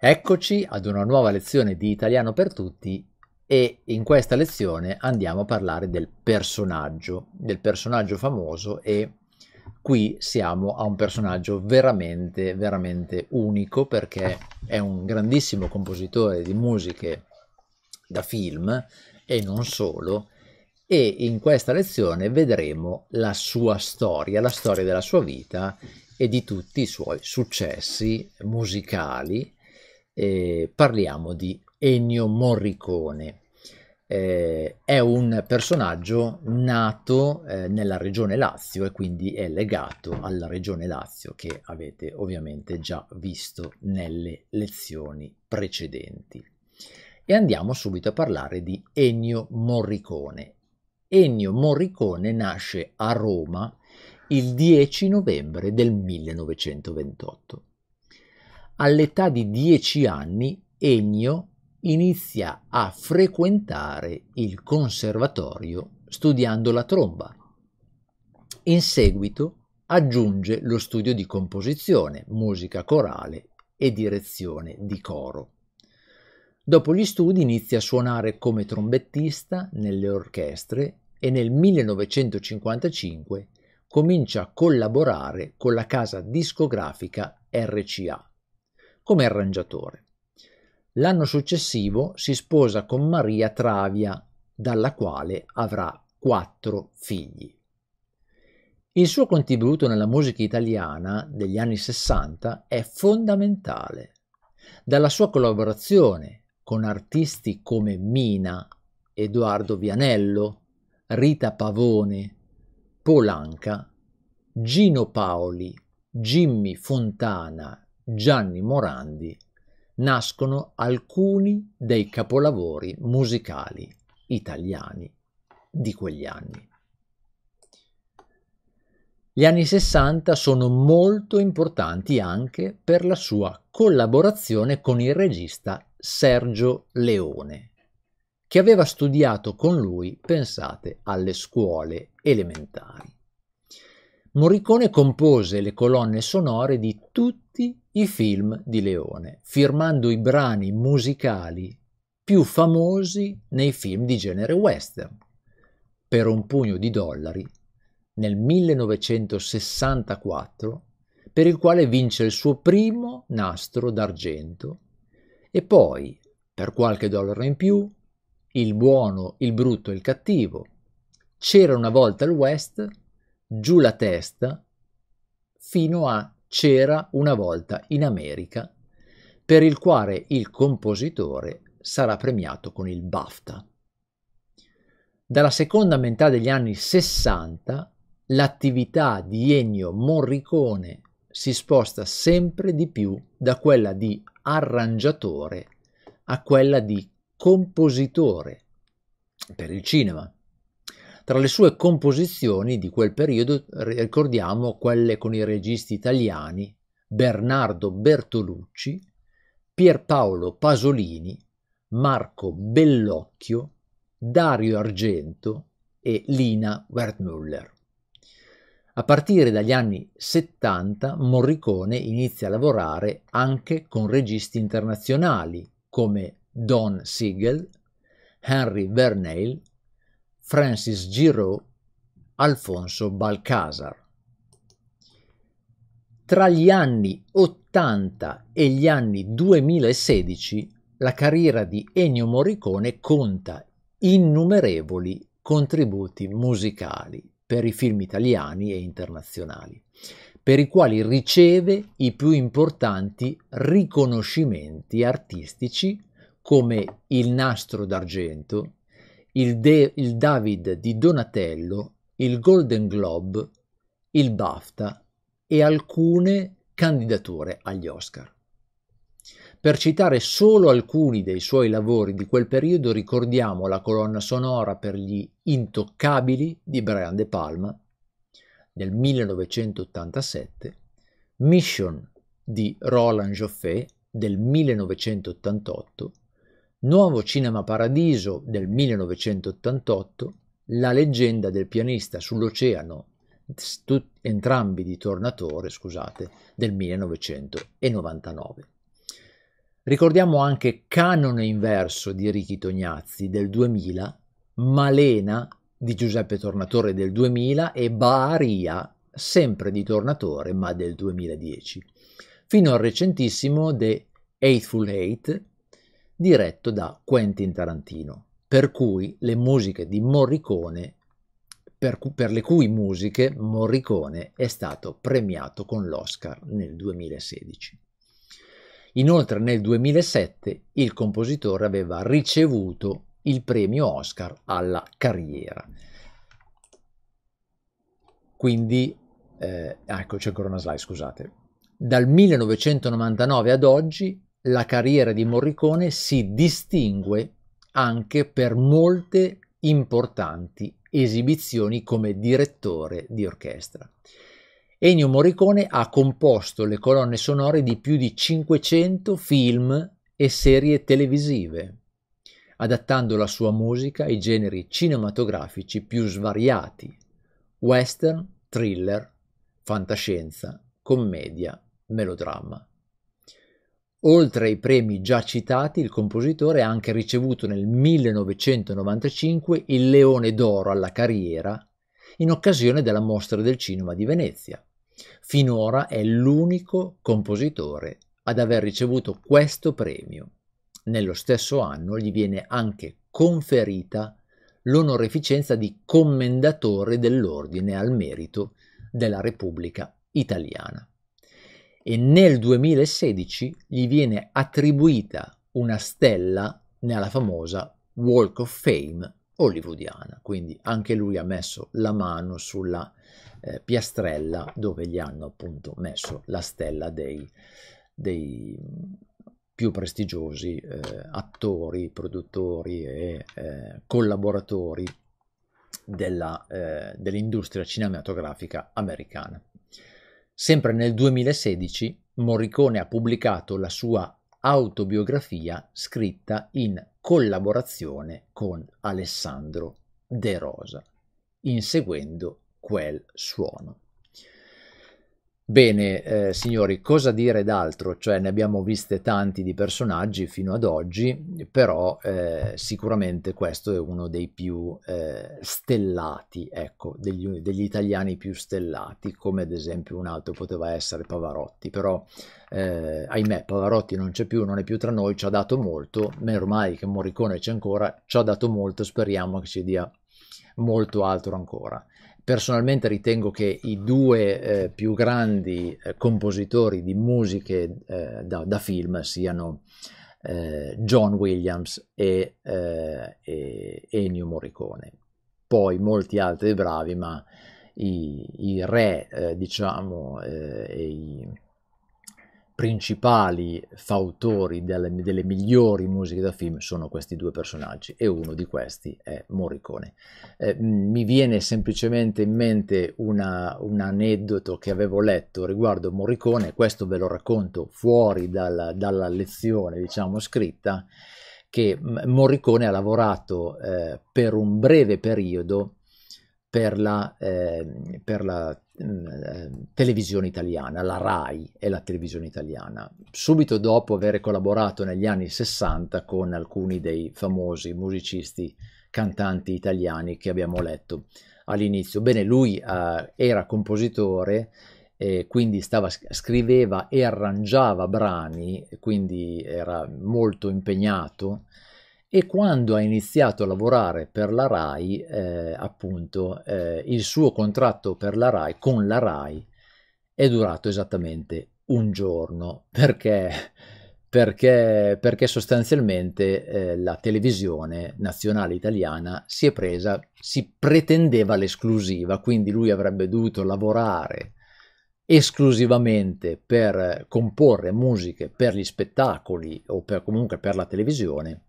Eccoci ad una nuova lezione di italiano per tutti e in questa lezione andiamo a parlare del personaggio, del personaggio famoso e qui siamo a un personaggio veramente, veramente unico perché è un grandissimo compositore di musiche da film e non solo e in questa lezione vedremo la sua storia, la storia della sua vita e di tutti i suoi successi musicali eh, parliamo di Ennio Morricone. Eh, è un personaggio nato eh, nella regione Lazio e quindi è legato alla regione Lazio che avete ovviamente già visto nelle lezioni precedenti. E andiamo subito a parlare di Ennio Morricone. Ennio Morricone nasce a Roma il 10 novembre del 1928 all'età di dieci anni Ennio inizia a frequentare il conservatorio studiando la tromba. In seguito aggiunge lo studio di composizione, musica corale e direzione di coro. Dopo gli studi inizia a suonare come trombettista nelle orchestre e nel 1955 comincia a collaborare con la casa discografica RCA come arrangiatore. L'anno successivo si sposa con Maria Travia, dalla quale avrà quattro figli. Il suo contributo nella musica italiana degli anni 60 è fondamentale. Dalla sua collaborazione con artisti come Mina, Edoardo Vianello, Rita Pavone, Polanca, Gino Paoli, Jimmy Fontana Gianni Morandi nascono alcuni dei capolavori musicali italiani di quegli anni. Gli anni 60 sono molto importanti anche per la sua collaborazione con il regista Sergio Leone, che aveva studiato con lui, pensate, alle scuole elementari. Morricone compose le colonne sonore di tutti i film di Leone, firmando i brani musicali più famosi nei film di genere western. Per un pugno di dollari, nel 1964, per il quale vince il suo primo nastro d'argento, e poi, per qualche dollaro in più, il buono, il brutto e il cattivo. C'era una volta il West, giù la testa, fino a c'era una volta in America, per il quale il compositore sarà premiato con il BAFTA. Dalla seconda metà degli anni 60 l'attività di Ennio Morricone si sposta sempre di più da quella di arrangiatore a quella di compositore per il cinema. Tra le sue composizioni di quel periodo ricordiamo quelle con i registi italiani Bernardo Bertolucci, Pierpaolo Pasolini, Marco Bellocchio, Dario Argento e Lina Wertmüller. A partire dagli anni 70 Morricone inizia a lavorare anche con registi internazionali come Don Siegel, Henry Verneil Francis Giraud, Alfonso Balcazar. Tra gli anni 80 e gli anni 2016 la carriera di Ennio Morricone conta innumerevoli contributi musicali per i film italiani e internazionali, per i quali riceve i più importanti riconoscimenti artistici come il Nastro d'Argento, il, De- il David di Donatello, il Golden Globe, il BAFTA e alcune candidature agli Oscar. Per citare solo alcuni dei suoi lavori di quel periodo ricordiamo la colonna sonora per gli Intoccabili di Brian De Palma nel 1987, Mission di Roland Joffé del 1988, Nuovo Cinema Paradiso del 1988, La leggenda del pianista sull'oceano, entrambi di Tornatore, scusate, del 1999. Ricordiamo anche Canone inverso di Ricky Tognazzi del 2000, Malena di Giuseppe Tornatore del 2000 e Baaria, sempre di Tornatore ma del 2010, fino al recentissimo The Eightful Eight diretto da Quentin Tarantino, per cui le musiche di Morricone, per, cu- per le cui musiche Morricone è stato premiato con l'Oscar nel 2016. Inoltre nel 2007 il compositore aveva ricevuto il premio Oscar alla carriera. Quindi, eh, ecco c'è ancora una slide, scusate. Dal 1999 ad oggi la carriera di Morricone si distingue anche per molte importanti esibizioni come direttore di orchestra. Ennio Morricone ha composto le colonne sonore di più di 500 film e serie televisive, adattando la sua musica ai generi cinematografici più svariati, western, thriller, fantascienza, commedia, melodramma. Oltre ai premi già citati, il compositore ha anche ricevuto nel 1995 il Leone d'Oro alla carriera in occasione della Mostra del Cinema di Venezia. Finora è l'unico compositore ad aver ricevuto questo premio. Nello stesso anno gli viene anche conferita l'onoreficenza di Commendatore dell'Ordine al Merito della Repubblica Italiana e nel 2016 gli viene attribuita una stella nella famosa Walk of Fame hollywoodiana, quindi anche lui ha messo la mano sulla eh, piastrella dove gli hanno appunto messo la stella dei, dei più prestigiosi eh, attori, produttori e eh, collaboratori della, eh, dell'industria cinematografica americana. Sempre nel 2016 Morricone ha pubblicato la sua autobiografia scritta in collaborazione con Alessandro De Rosa, inseguendo quel suono. Bene, eh, signori, cosa dire d'altro? Cioè, ne abbiamo viste tanti di personaggi fino ad oggi, però eh, sicuramente questo è uno dei più eh, stellati, ecco, degli, degli, italiani più stellati, come ad esempio un altro poteva essere Pavarotti, però eh, ahimè Pavarotti non c'è più, non è più tra noi, ci ha dato molto, meno male che Morricone c'è ancora, ci ha dato molto, speriamo che ci dia molto altro ancora. Personalmente ritengo che i due eh, più grandi eh, compositori di musiche eh, da, da, film siano eh, John Williams e, eh, e, Ennio Morricone. Poi molti altri bravi, ma i, i re, eh, diciamo, e i principali fautori delle, delle, migliori musiche da film sono questi due personaggi e uno di questi è Morricone. Eh, mi viene semplicemente in mente una, un aneddoto che avevo letto riguardo Morricone, questo ve lo racconto fuori dalla, dalla lezione diciamo scritta, che Morricone ha lavorato eh, per un breve periodo per la, eh, per la mh, mm, ehm, televisione italiana, la RAI e la televisione italiana, subito dopo aver collaborato negli anni 60 con alcuni dei famosi musicisti cantanti italiani che abbiamo letto all'inizio. Bene, lui eh, era compositore e quindi stava, scriveva e arrangiava brani, quindi era molto impegnato e quando ha iniziato a lavorare per la RAI, eh, appunto, eh, il suo contratto per la RAI, con la RAI, è durato esattamente un giorno, perché, perché, perché sostanzialmente eh, la televisione nazionale italiana si è presa, si pretendeva l'esclusiva, quindi lui avrebbe dovuto lavorare esclusivamente per comporre musiche per gli spettacoli o per, comunque per la televisione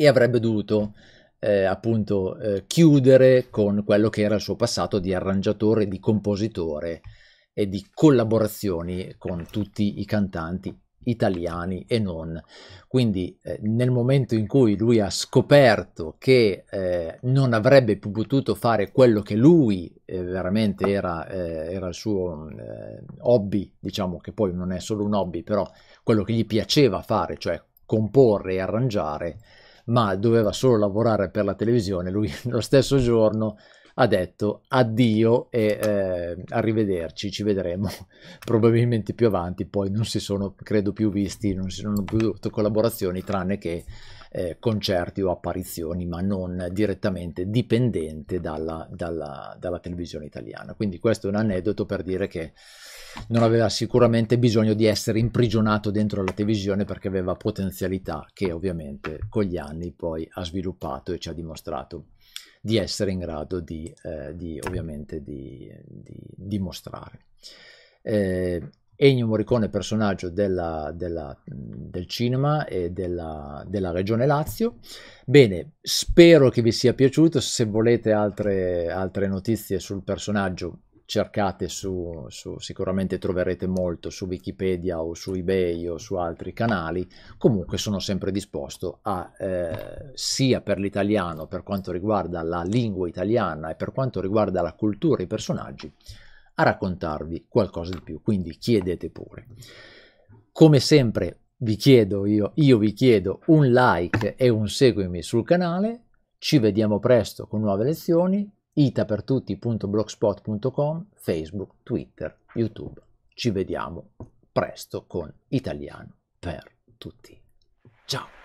e avrebbe dovuto eh, appunto eh, chiudere con quello che era il suo passato di arrangiatore, di compositore e di collaborazioni con tutti i cantanti italiani e non. Quindi eh, nel momento in cui lui ha scoperto che eh, non avrebbe più potuto fare quello che lui eh, veramente era, eh, era, il suo hobby, diciamo che poi non è solo un hobby, però quello che gli piaceva fare, cioè comporre e arrangiare, ma doveva solo lavorare per la televisione, lui lo stesso giorno ha detto addio e eh, arrivederci, ci vedremo probabilmente più avanti, poi non si sono credo più visti, non si sono più avuto collaborazioni tranne che eh, concerti o apparizioni, ma non direttamente dipendente dalla, dalla, dalla televisione italiana. Quindi questo è un aneddoto per dire che non aveva sicuramente bisogno di essere imprigionato dentro la televisione perché aveva potenzialità che ovviamente con gli anni poi ha sviluppato e ci ha dimostrato di essere in grado di, eh, di ovviamente di, di dimostrare. Eh, Ennio Morricone personaggio della, della, del cinema e della, della, regione Lazio. Bene, spero che vi sia piaciuto, se volete altre, altre notizie sul personaggio cercate su, su, sicuramente troverete molto su Wikipedia o su eBay o su altri canali, comunque sono sempre disposto a eh, sia per l'italiano per quanto riguarda la lingua italiana e per quanto riguarda la cultura e i personaggi a raccontarvi qualcosa di più, quindi chiedete pure. Come sempre vi chiedo io, io vi chiedo un like e un seguimi sul canale, ci vediamo presto con nuove lezioni, itapertutti.blogspot.com, Facebook, Twitter, YouTube. Ci vediamo presto con Italiano per tutti. Ciao!